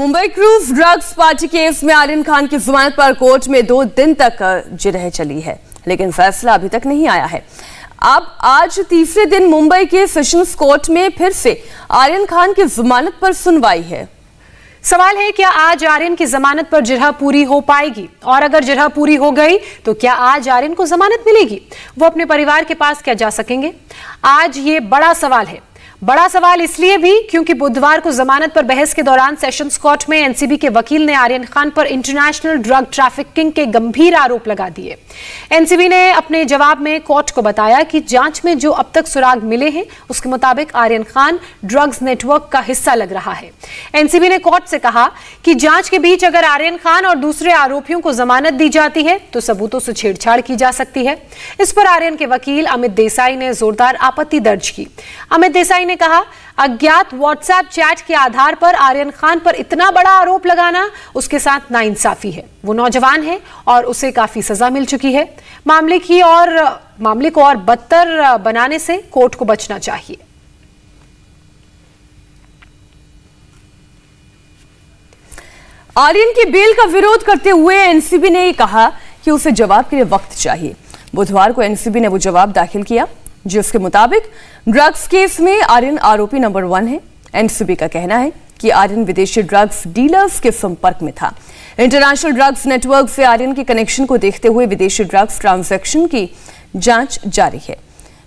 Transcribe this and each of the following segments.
Mumbai cruise drugs party case में आर्यन खान की जुमानत पर कोर्ट में दो दिन तक जिरह चली है लेकिन फैसला अभी तक नहीं आया है अब आज तीसरे दिन मुंबई के सेशंस कोर्ट में फिर से आर्यन खान की जुमानत पर सुनवाई है सवाल है क्या आज आर्यन की जमानत पर जिरह पूरी हो पाएगी और अगर जिरह पूरी हो गई तो क्या आज आर्यन को जमानत मिलेगी वो अपने परिवार के पास क्या जा सकेंगे आज ये बड़ा सवाल है बड़ा सवाल इसलिए भी क्योंकि बुधवार को जमानत पर बहस के दौरान सेशन कोर्ट में एनसीबी के वकील ने आर्यन खान पर इंटरनेशनल ड्रग ट्रैफिकिंग के गंभीर आरोप लगा दिए एनसीबी ने अपने जवाब में कोर्ट को बताया कि जांच में जो अब तक सुराग मिले हैं उसके मुताबिक आर्यन खान ड्रग्स नेटवर्क का हिस्सा लग रहा है एनसीबी ने कोर्ट से कहा कि जांच के बीच अगर आर्यन खान और दूसरे आरोपियों को जमानत दी जाती है तो सबूतों से छेड़छाड़ की जा सकती है इस पर आर्यन के वकील अमित देसाई ने जोरदार आपत्ति दर्ज की अमित देसाई ने कहा अज्ञात व्हाट्सएप चैट के आधार पर आर्यन खान पर इतना बड़ा आरोप लगाना उसके साथ नाइंसाफी है वो नौजवान है और उसे काफी सजा मिल चुकी है मामले की और मामले को और बदतर बनाने से कोर्ट को बचना चाहिए आर्यन की बेल का विरोध करते हुए एनसीबी ने कहा कि उसे जवाब के लिए वक्त चाहिए बुधवार को एनसीबी ने वो जवाब दाखिल किया जिसके मुताबिक ड्रग्स केस में आर्यन आरोपी नंबर वन है एनसीबी का कहना है कि आर्यन विदेशी ड्रग्स डीलर्स के संपर्क में था इंटरनेशनल ड्रग्स नेटवर्क से आर्यन के कनेक्शन को देखते हुए विदेशी ड्रग्स ट्रांजैक्शन की जांच जारी है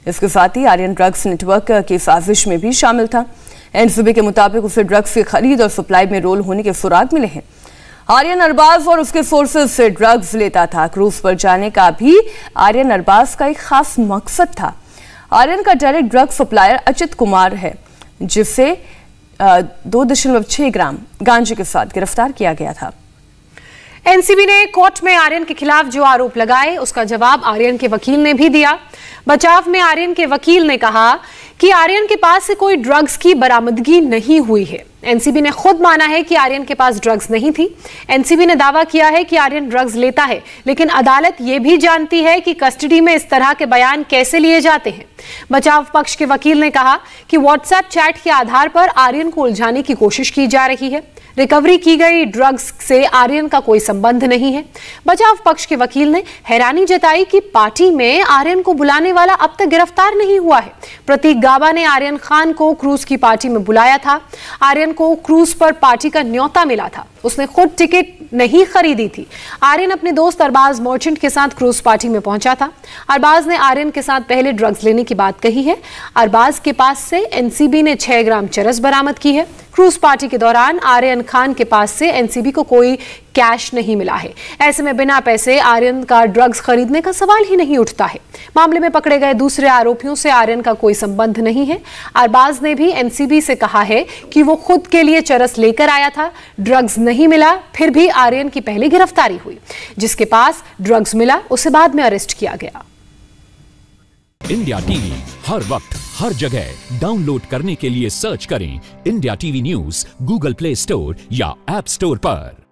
इसके साथ ही आर्यन ड्रग्स नेटवर्क की साजिश में भी शामिल था एनसीबी के मुताबिक उसे ड्रग्स की खरीद और सप्लाई में रोल होने के सुराग मिले हैं आर्यन अरबाज और उसके सोर्सेज से ड्रग्स लेता था क्रूज पर जाने का भी आर्यन अरबाज का एक खास मकसद था आर्यन का डायरेक्ट ड्रग सप्लायर अचित कुमार है जिसे दो दशमलव छह ग्राम गांजे के साथ गिरफ्तार किया गया था एनसीबी ने कोर्ट में आर्यन के खिलाफ जो आरोप लगाए उसका जवाब आर्यन के वकील ने भी दिया बचाव में आर्यन के वकील ने कहा कि आर्यन के पास से कोई ड्रग्स की बरामदगी नहीं हुई है एनसीबी ने खुद माना है कि आर्यन के पास ड्रग्स नहीं थी एनसीबी ने दावा किया है कि आर्यन ड्रग्स लेता है लेकिन अदालत ये भी जानती है कि कस्टडी में इस तरह के बयान कैसे लिए जाते हैं बचाव पक्ष के वकील ने कहा कि व्हाट्सएप चैट के आधार पर आर्यन को उलझाने की कोशिश की जा रही है रिकवरी की गई ड्रग्स से आर्यन का कोई संबंध नहीं है बचाव पक्ष के वकील ने हैरानी जताई कि पार्टी में आर्यन को बुलाने वाला अब तक गिरफ्तार नहीं हुआ है प्रतीक गाबा ने आर्यन खान को क्रूज की पार्टी में बुलाया था आर्यन को क्रूज पर पार्टी का न्योता मिला था उसने खुद टिकट नहीं खरीदी थी आर्यन अपने दोस्त अरबाज मर्चेंट के साथ क्रूज पार्टी में पहुंचा था अरबाज ने आर्यन के साथ पहले ड्रग्स लेने की बात कही है अरबाज के पास से एनसीबी ने छह ग्राम चरस बरामद की है क्रूज पार्टी के दौरान आर्यन खान के पास से एनसीबी को कोई कैश नहीं मिला है ऐसे में बिना पैसे आर्यन का ड्रग्स खरीदने का सवाल ही नहीं उठता है मामले में पकड़े गए दूसरे आरोपियों से आर्यन का कोई संबंध नहीं है अरबाज ने भी एनसीबी से कहा है कि वो खुद के लिए चरस लेकर आया था ड्रग्स नहीं नहीं मिला फिर भी आर्यन की पहली गिरफ्तारी हुई जिसके पास ड्रग्स मिला उसे बाद में अरेस्ट किया गया इंडिया टीवी हर वक्त हर जगह डाउनलोड करने के लिए सर्च करें India TV news Google Play Store या एप स्टोर पर